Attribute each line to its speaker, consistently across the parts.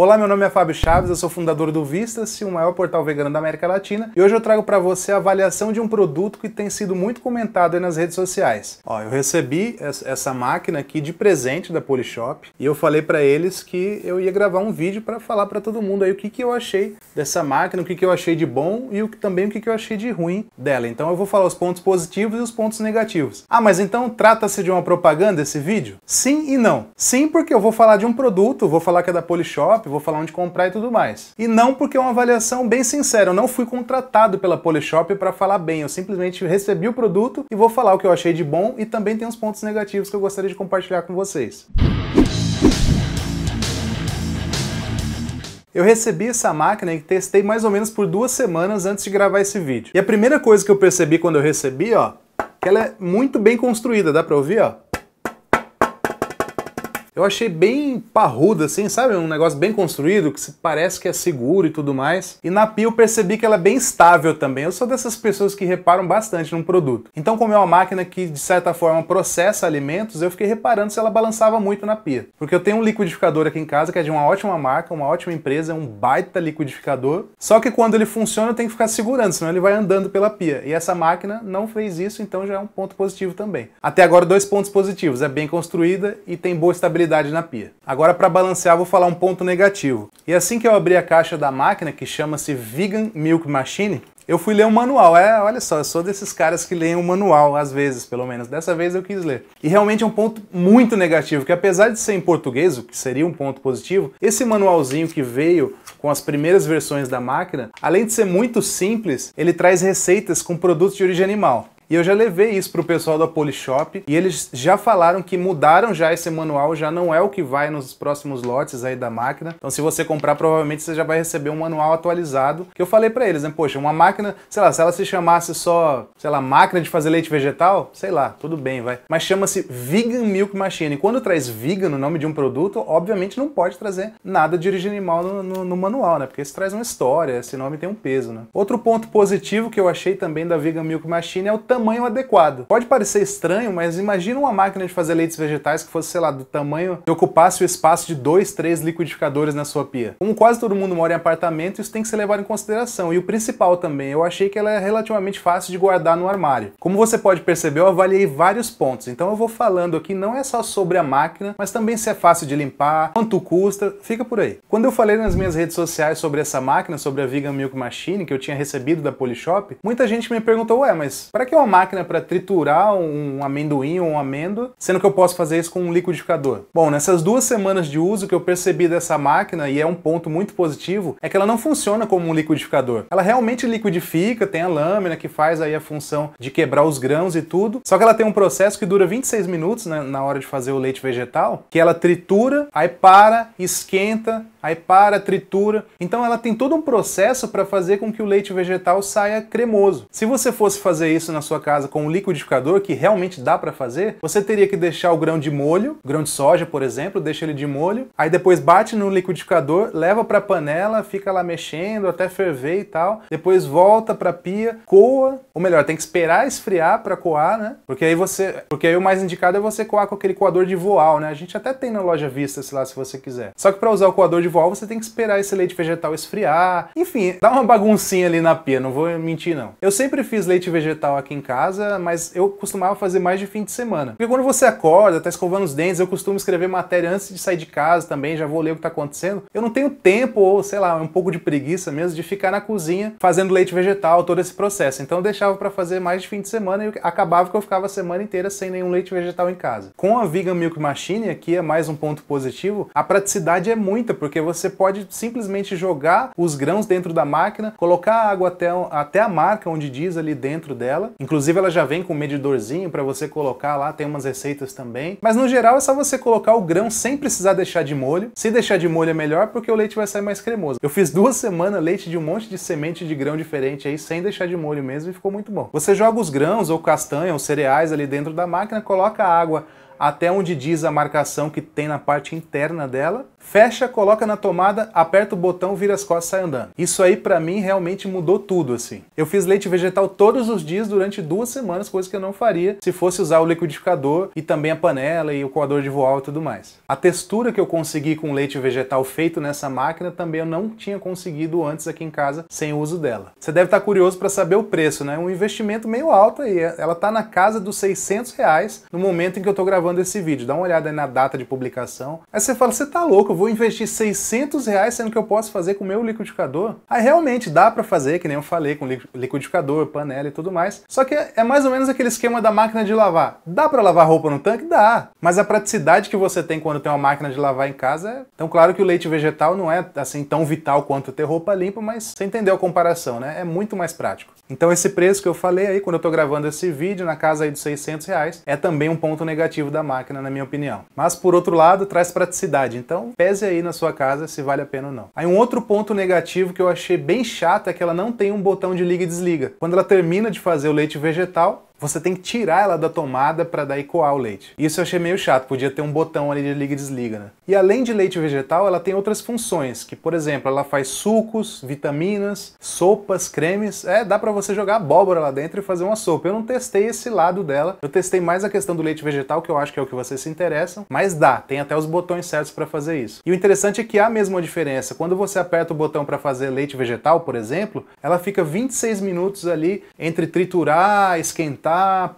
Speaker 1: Olá, meu nome é Fábio Chaves, eu sou fundador do Vistas, o maior portal vegano da América Latina, e hoje eu trago para você a avaliação de um produto que tem sido muito comentado nas redes sociais. Ó, eu recebi essa máquina aqui de presente da Polishop e eu falei para eles que eu ia gravar um vídeo para falar para todo mundo aí o que, que eu achei dessa máquina, o que, que eu achei de bom e o, também o que, que eu achei de ruim dela. Então eu vou falar os pontos positivos e os pontos negativos. Ah, mas então trata-se de uma propaganda esse vídeo? Sim e não. Sim, porque eu vou falar de um produto, vou falar que é da Polishop, eu vou falar onde comprar e tudo mais. E não porque é uma avaliação bem sincera, eu não fui contratado pela Polishop para falar bem, eu simplesmente recebi o produto e vou falar o que eu achei de bom e também tem uns pontos negativos que eu gostaria de compartilhar com vocês. Eu recebi essa máquina e testei mais ou menos por duas semanas antes de gravar esse vídeo. E a primeira coisa que eu percebi quando eu recebi, ó, que ela é muito bem construída, dá pra ouvir, ó? Eu achei bem parruda, assim, sabe? Um negócio bem construído, que parece que é seguro e tudo mais. E na pia eu percebi que ela é bem estável também. Eu sou dessas pessoas que reparam bastante num produto. Então, como é uma máquina que, de certa forma, processa alimentos, eu fiquei reparando se ela balançava muito na pia. Porque eu tenho um liquidificador aqui em casa que é de uma ótima marca, uma ótima empresa, é um baita liquidificador. Só que quando ele funciona, eu tenho que ficar segurando, senão ele vai andando pela pia. E essa máquina não fez isso, então já é um ponto positivo também. Até agora, dois pontos positivos. É bem construída e tem boa estabilidade na pia. Agora para balancear vou falar um ponto negativo. E assim que eu abri a caixa da máquina, que chama-se Vegan Milk Machine, eu fui ler um manual. É, olha só, eu sou desses caras que leem o um manual, às vezes, pelo menos. Dessa vez eu quis ler. E realmente é um ponto muito negativo, que apesar de ser em português, o que seria um ponto positivo, esse manualzinho que veio com as primeiras versões da máquina, além de ser muito simples, ele traz receitas com produtos de origem animal. E eu já levei isso para o pessoal da Polishop e eles já falaram que mudaram já esse manual, já não é o que vai nos próximos lotes aí da máquina. Então se você comprar, provavelmente você já vai receber um manual atualizado. Que eu falei para eles, né? Poxa, uma máquina, sei lá, se ela se chamasse só, sei lá, máquina de fazer leite vegetal, sei lá, tudo bem, vai. Mas chama-se Vegan Milk Machine. E quando traz vegan no nome de um produto, obviamente não pode trazer nada de origem animal no, no, no manual, né? Porque isso traz uma história, esse nome tem um peso, né? Outro ponto positivo que eu achei também da Vegan Milk Machine é o tamanho tamanho adequado. Pode parecer estranho, mas imagina uma máquina de fazer leites vegetais que fosse, sei lá, do tamanho que ocupasse o espaço de dois, três liquidificadores na sua pia. Como quase todo mundo mora em apartamento, isso tem que ser levado em consideração. E o principal também, eu achei que ela é relativamente fácil de guardar no armário. Como você pode perceber, eu avaliei vários pontos, então eu vou falando aqui não é só sobre a máquina, mas também se é fácil de limpar, quanto custa, fica por aí. Quando eu falei nas minhas redes sociais sobre essa máquina, sobre a Vegan Milk Machine, que eu tinha recebido da Polishop, muita gente me perguntou, ué, mas para que uma máquina para triturar um amendoim ou um amêndoa, sendo que eu posso fazer isso com um liquidificador. Bom, nessas duas semanas de uso que eu percebi dessa máquina, e é um ponto muito positivo, é que ela não funciona como um liquidificador. Ela realmente liquidifica, tem a lâmina que faz aí a função de quebrar os grãos e tudo, só que ela tem um processo que dura 26 minutos né, na hora de fazer o leite vegetal, que ela tritura, aí para, esquenta, aí para, tritura. Então ela tem todo um processo para fazer com que o leite vegetal saia cremoso. Se você fosse fazer isso na sua sua casa com um liquidificador, que realmente dá para fazer, você teria que deixar o grão de molho, grão de soja, por exemplo, deixa ele de molho, aí depois bate no liquidificador, leva para a panela, fica lá mexendo até ferver e tal, depois volta para a pia, coa, ou melhor, tem que esperar esfriar para coar, né? Porque aí você, porque aí o mais indicado é você coar com aquele coador de voal, né? A gente até tem na loja Vista, sei lá, se você quiser. Só que para usar o coador de voal, você tem que esperar esse leite vegetal esfriar. Enfim, dá uma baguncinha ali na pia, não vou mentir não. Eu sempre fiz leite vegetal aqui em casa, mas eu costumava fazer mais de fim de semana. Porque quando você acorda, tá escovando os dentes, eu costumo escrever matéria antes de sair de casa também, já vou ler o que tá acontecendo. Eu não tenho tempo, ou sei lá, um pouco de preguiça mesmo, de ficar na cozinha fazendo leite vegetal, todo esse processo. Então eu deixava para fazer mais de fim de semana e acabava que eu ficava a semana inteira sem nenhum leite vegetal em casa. Com a Vegan Milk Machine, aqui é mais um ponto positivo, a praticidade é muita, porque você pode simplesmente jogar os grãos dentro da máquina, colocar a água até, até a marca onde diz ali dentro dela, inclusive Inclusive ela já vem com um medidorzinho para você colocar lá, tem umas receitas também. Mas no geral é só você colocar o grão sem precisar deixar de molho. Se deixar de molho é melhor porque o leite vai sair mais cremoso. Eu fiz duas semanas leite de um monte de semente de grão diferente aí, sem deixar de molho mesmo e ficou muito bom. Você joga os grãos ou castanha ou cereais ali dentro da máquina, coloca água até onde diz a marcação que tem na parte interna dela, fecha, coloca na tomada, aperta o botão, vira as costas e sai andando. Isso aí para mim realmente mudou tudo assim. Eu fiz leite vegetal todos os dias durante duas semanas, coisa que eu não faria se fosse usar o liquidificador e também a panela e o coador de voal e tudo mais. A textura que eu consegui com leite vegetal feito nessa máquina também eu não tinha conseguido antes aqui em casa sem o uso dela. Você deve estar tá curioso para saber o preço, né? Um investimento meio alto aí. Ela tá na casa dos 600 reais no momento em que eu tô gravando gravando esse vídeo, dá uma olhada na data de publicação. Aí você fala, você tá louco, eu vou investir 600 reais sendo que eu posso fazer com o meu liquidificador? Aí realmente dá para fazer, que nem eu falei, com liquidificador, panela e tudo mais. Só que é mais ou menos aquele esquema da máquina de lavar. Dá para lavar roupa no tanque? Dá. Mas a praticidade que você tem quando tem uma máquina de lavar em casa é... Então claro que o leite vegetal não é assim tão vital quanto ter roupa limpa, mas você entendeu a comparação, né? É muito mais prático. Então esse preço que eu falei aí, quando eu estou gravando esse vídeo, na casa aí dos 600 reais, é também um ponto negativo da máquina, na minha opinião. Mas por outro lado, traz praticidade, então pese aí na sua casa se vale a pena ou não. Aí um outro ponto negativo que eu achei bem chato é que ela não tem um botão de liga e desliga. Quando ela termina de fazer o leite vegetal, você tem que tirar ela da tomada para daí coar o leite. Isso eu achei meio chato, podia ter um botão ali de liga e desliga, né? E além de leite vegetal, ela tem outras funções, que por exemplo, ela faz sucos, vitaminas, sopas, cremes. É, dá para você jogar abóbora lá dentro e fazer uma sopa. Eu não testei esse lado dela. Eu testei mais a questão do leite vegetal, que eu acho que é o que vocês se interessam, mas dá, tem até os botões certos para fazer isso. E o interessante é que há mesmo mesma diferença. Quando você aperta o botão para fazer leite vegetal, por exemplo, ela fica 26 minutos ali entre triturar, esquentar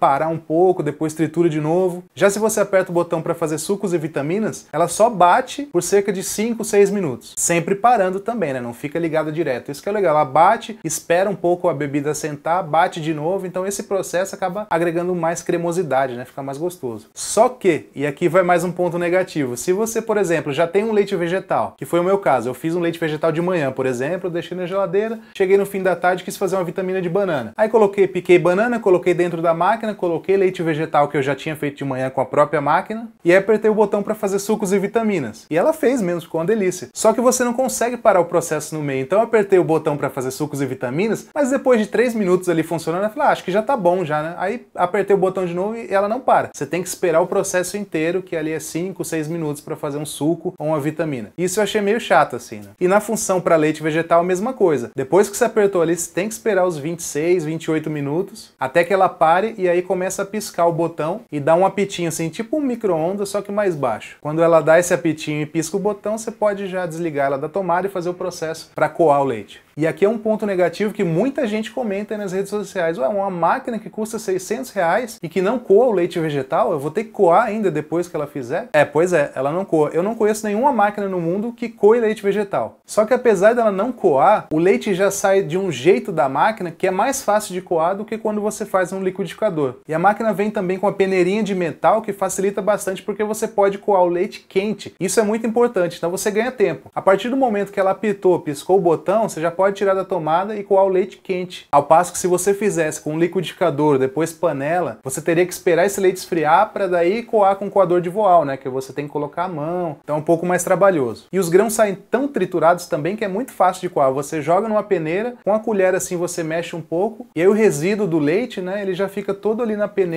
Speaker 1: parar um pouco, depois tritura de novo. Já se você aperta o botão para fazer sucos e vitaminas, ela só bate por cerca de 5, 6 minutos. Sempre parando também, né? Não fica ligada direto. Isso que é legal. Ela bate, espera um pouco a bebida sentar, bate de novo. Então esse processo acaba agregando mais cremosidade, né? Fica mais gostoso. Só que, e aqui vai mais um ponto negativo. Se você, por exemplo, já tem um leite vegetal, que foi o meu caso, eu fiz um leite vegetal de manhã, por exemplo, deixei na geladeira, cheguei no fim da tarde, quis fazer uma vitamina de banana. Aí coloquei, piquei banana, coloquei dentro dentro da máquina, coloquei leite vegetal que eu já tinha feito de manhã com a própria máquina e apertei o botão para fazer sucos e vitaminas. E ela fez mesmo, ficou uma delícia. Só que você não consegue parar o processo no meio, então eu apertei o botão para fazer sucos e vitaminas, mas depois de 3 minutos ali funcionando, eu falei, ah, acho que já tá bom já, né? Aí apertei o botão de novo e ela não para. Você tem que esperar o processo inteiro, que ali é 5, 6 minutos para fazer um suco ou uma vitamina. Isso eu achei meio chato assim, né? E na função para leite vegetal, a mesma coisa. Depois que você apertou ali, você tem que esperar os 26, 28 minutos até que ela pare pare e aí começa a piscar o botão e dá um apitinho assim, tipo um micro-ondas, só que mais baixo. Quando ela dá esse apitinho e pisca o botão, você pode já desligar ela da tomada e fazer o processo para coar o leite. E aqui é um ponto negativo que muita gente comenta nas redes sociais. Ué, uma máquina que custa 600 reais e que não coa o leite vegetal, eu vou ter que coar ainda depois que ela fizer? É, pois é, ela não coa. Eu não conheço nenhuma máquina no mundo que coe leite vegetal. Só que apesar dela não coar, o leite já sai de um jeito da máquina que é mais fácil de coar do que quando você faz um liquidificador. E a máquina vem também com a peneirinha de metal que facilita bastante porque você pode coar o leite quente. Isso é muito importante, então você ganha tempo. A partir do momento que ela apitou, piscou o botão, você já pode tirar da tomada e coar o leite quente. Ao passo que se você fizesse com um liquidificador, depois panela, você teria que esperar esse leite esfriar para daí coar com coador de voal, né? Que você tem que colocar a mão. Então é um pouco mais trabalhoso. E os grãos saem tão triturados também que é muito fácil de coar. Você joga numa peneira, com a colher assim você mexe um pouco e aí o resíduo do leite, né? Ele já fica todo ali na peneira.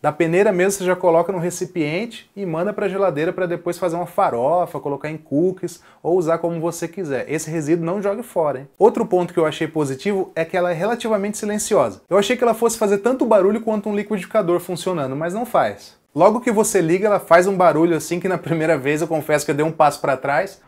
Speaker 1: Da peneira mesmo você já coloca no recipiente e manda para geladeira para depois fazer uma farofa, colocar em cookies ou usar como você quiser. Esse resíduo não jogue fora. Hein? outro ponto que eu achei positivo é que ela é relativamente silenciosa. Eu achei que ela fosse fazer tanto barulho quanto um liquidificador funcionando, mas não faz. Logo que você liga, ela faz um barulho assim que na primeira vez eu confesso que eu dei um passo para trás.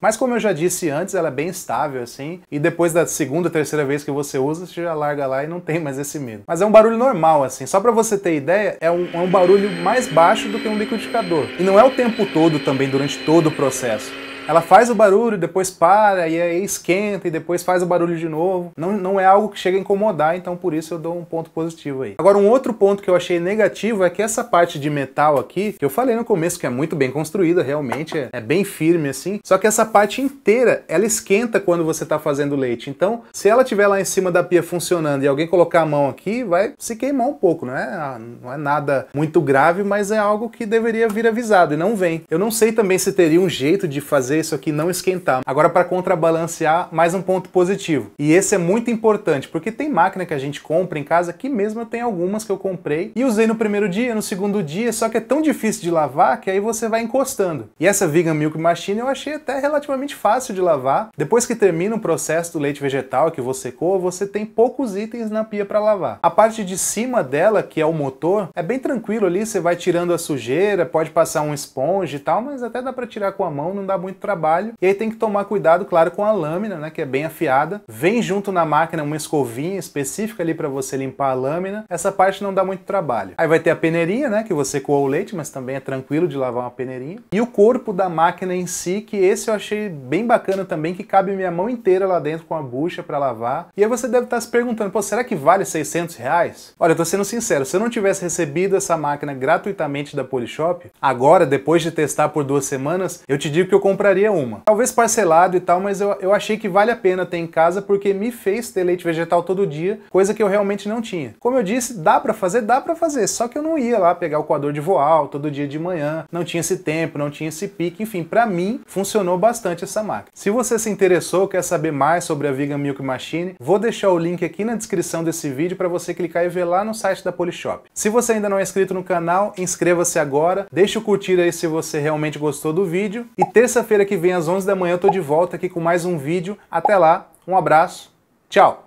Speaker 1: Mas como eu já disse antes, ela é bem estável assim, e depois da segunda, terceira vez que você usa, você já larga lá e não tem mais esse medo. Mas é um barulho normal assim, só para você ter ideia, é um, é um barulho mais baixo do que um liquidificador. E não é o tempo todo também, durante todo o processo. Ela faz o barulho, depois para, e aí esquenta, e depois faz o barulho de novo. Não, não é algo que chega a incomodar, então por isso eu dou um ponto positivo aí. Agora, um outro ponto que eu achei negativo é que essa parte de metal aqui, que eu falei no começo que é muito bem construída, realmente é, é bem firme assim, só que essa parte inteira, ela esquenta quando você está fazendo leite. Então, se ela tiver lá em cima da pia funcionando e alguém colocar a mão aqui, vai se queimar um pouco, não é, ah, não é nada muito grave, mas é algo que deveria vir avisado e não vem. Eu não sei também se teria um jeito de fazer fazer isso aqui não esquentar. Agora para contrabalancear, mais um ponto positivo. E esse é muito importante, porque tem máquina que a gente compra em casa, que mesmo tem algumas que eu comprei e usei no primeiro dia, no segundo dia, só que é tão difícil de lavar que aí você vai encostando. E essa Vegan Milk Machine eu achei até relativamente fácil de lavar. Depois que termina o processo do leite vegetal que você coa, você tem poucos itens na pia para lavar. A parte de cima dela, que é o motor, é bem tranquilo ali, você vai tirando a sujeira, pode passar um esponja e tal, mas até dá para tirar com a mão, não dá muito trabalho. E aí tem que tomar cuidado, claro, com a lâmina, né, que é bem afiada. Vem junto na máquina uma escovinha específica ali para você limpar a lâmina. Essa parte não dá muito trabalho. Aí vai ter a peneirinha, né, que você coa o leite, mas também é tranquilo de lavar uma peneirinha. E o corpo da máquina em si, que esse eu achei bem bacana também, que cabe minha mão inteira lá dentro com a bucha para lavar. E aí você deve estar tá se perguntando, pô, será que vale 600 reais? Olha, eu tô sendo sincero, se eu não tivesse recebido essa máquina gratuitamente da Polishop, agora, depois de testar por duas semanas, eu te digo que eu compraria compraria uma. Talvez parcelado e tal, mas eu, eu achei que vale a pena ter em casa porque me fez ter leite vegetal todo dia, coisa que eu realmente não tinha. Como eu disse, dá para fazer? Dá para fazer, só que eu não ia lá pegar o coador de voal todo dia de manhã, não tinha esse tempo, não tinha esse pique, enfim, para mim funcionou bastante essa máquina. Se você se interessou, quer saber mais sobre a Vegan Milk Machine, vou deixar o link aqui na descrição desse vídeo para você clicar e ver lá no site da Polishop. Se você ainda não é inscrito no canal, inscreva-se agora, deixa o curtir aí se você realmente gostou do vídeo e terça-feira que vem às 11 da manhã eu tô de volta aqui com mais um vídeo. Até lá, um abraço, tchau!